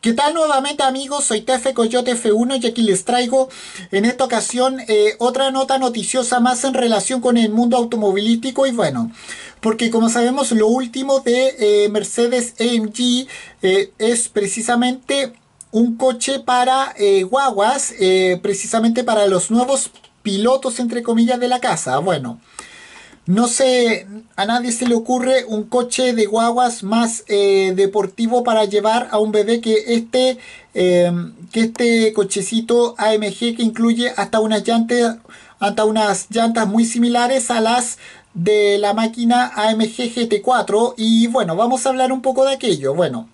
¿Qué tal nuevamente amigos? Soy Tefe Coyote F1 y aquí les traigo en esta ocasión eh, otra nota noticiosa más en relación con el mundo automovilístico y bueno, porque como sabemos lo último de eh, Mercedes AMG eh, es precisamente un coche para guaguas, precisamente para los nuevos pilotos entre comillas de la casa. Bueno. No sé, a nadie se le ocurre un coche de guaguas más eh, deportivo para llevar a un bebé que este, em, que este cochecito AMG que incluye hasta unas llantas, hasta unas llantas muy similares a las de la máquina AMG GT4 y bueno, vamos a hablar un poco de aquello. Bueno,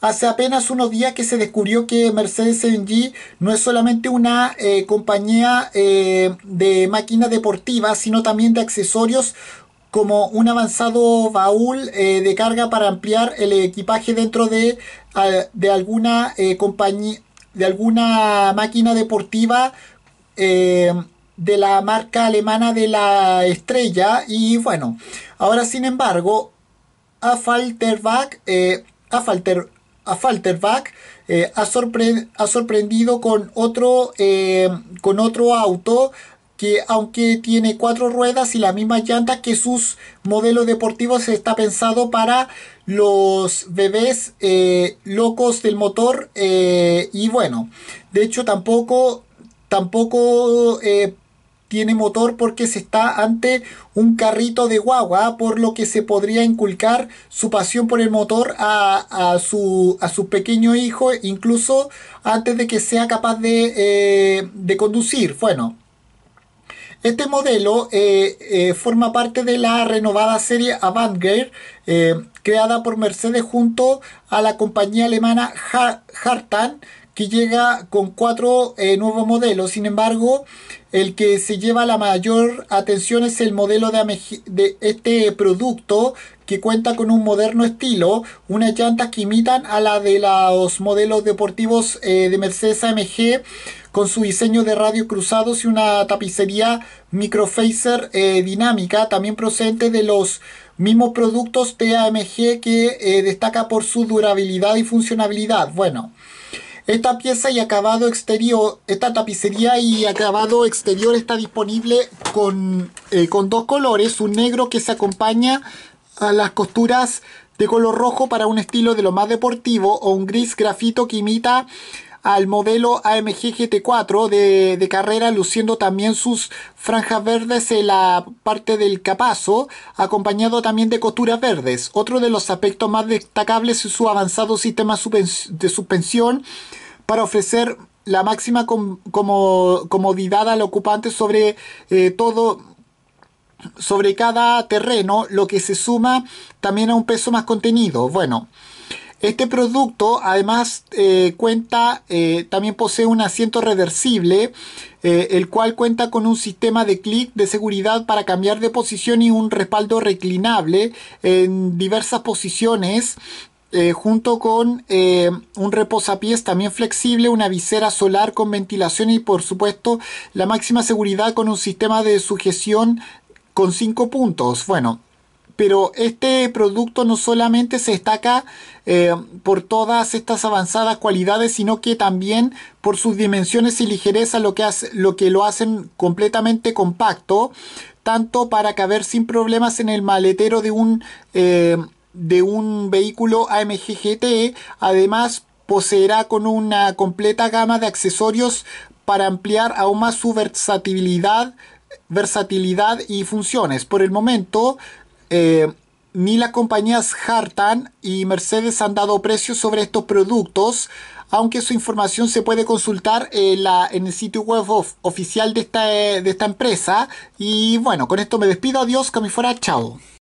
hace apenas unos días que se descubrió que Mercedes benz no es solamente una eh, compañía eh, de máquinas deportivas, sino también de accesorios como un avanzado baúl eh, de carga para ampliar el equipaje dentro de, alguna compañía de alguna máquina deportiva de la marca alemana de la estrella y bueno ahora sin embargo a falterback eh, falter a Falterback eh, ha, sorprendido con otro, eh, con otro auto que aunque tiene cuatro ruedas y la misma llanta que sus modelos deportivos está pensado para los bebés eh, locos del motor y bueno de hecho tampoco tampoco tiene motor porque se está ante un carrito de guagua, ¿ah? por lo que se podría inculcar su pasión por el motor a, a, su, pequeño hijo, incluso antes de que sea capaz de, eh, conducir. Bueno, este modelo eh, eh, forma parte de la renovada serie Avantgarde, creada por Mercedes junto a la compañía alemana Hartan, que llega con cuatro eh, nuevos modelos. Sin embargo, el que se lleva la mayor atención es el modelo de, este producto que cuenta con un moderno estilo, unas llantas que imitan a la de los modelos deportivos eh, de Mercedes AMG con su diseño de radios cruzados y una tapicería microfacer eh, dinámica, también procedente de los mismos productos de AMG que destaca por su durabilidad y funcionabilidad. Bueno, esta pieza y acabado exterior, esta tapicería y acabado exterior está disponible con, eh, con dos colores, un negro que se acompaña a las costuras de color rojo para un estilo de lo más deportivo o un gris grafito que imita al modelo AMG GT4 de, carrera, luciendo también sus franjas verdes en la parte del capazo, acompañado también de costuras verdes. Otro de los aspectos más destacables es su avanzado sistema de suspensión para ofrecer la máxima comodidad al ocupante sobre eh, todo sobre cada terreno, lo que se suma también a un peso más contenido. Bueno, este producto además eh, cuenta, eh, también posee un asiento reversible, eh, el cual cuenta con un sistema de clic de seguridad para cambiar de posición y un respaldo reclinable en diversas posiciones. junto con un reposapiés también flexible, una visera solar con ventilación y por supuesto la máxima seguridad con un sistema de sujeción con 5 puntos. Bueno, pero este producto no solamente se destaca eh, por todas estas avanzadas cualidades, sino que también por sus dimensiones y ligereza, lo que, lo, hacen completamente compacto, tanto para caber sin problemas en el maletero de un, eh, de un vehículo AMG GT... E. además poseerá con una completa gama de accesorios para ampliar aún más su versatilidad versatilidad y funciones. Por el momento, eh, ni las compañías Hartan y Mercedes han dado precios sobre estos productos, aunque su información se puede consultar eh, en, el sitio web oficial de esta, eh, de esta empresa. Y bueno, con esto me despido, adiós, Camifora. chao.